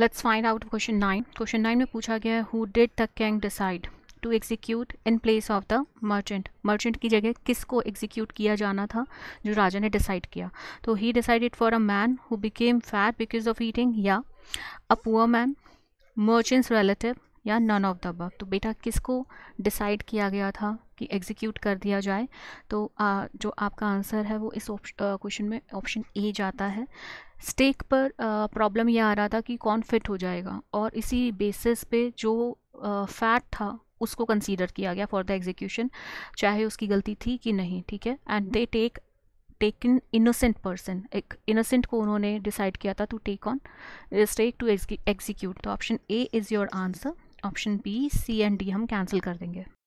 let's find out question nine question nine में पूछा गया है who did the king decide to execute in place of the merchant merchant की जगह किसको एग्जीक्यूट किया जाना था जो राजा ने डिसाइड किया तो he decided for a man who became fat because of eating या a poor man merchant's relative या नन ऑफ द अबव तो बेटा किसको डिसाइड किया गया था कि एग्जीक्यूट कर दिया जाए तो आ, जो आपका आंसर है वो इस क्वेश्चन में ऑप्शन ए जाता है स्टेक पर प्रॉब्लम यह आ रहा था कि कौन फिट हो जाएगा और इसी बेसिस पे जो फैट था उसको कंसीडर किया गया फॉर द एग्जीक्यूशन चाहे उसकी गलती थी कि नहीं ठीक है and they take taken innocent person एक इनोसेंट को उन्होंने डिसाइड किया था to take on stake to execute तो option A is your answer option B C and D हम कैंसिल कर देंगे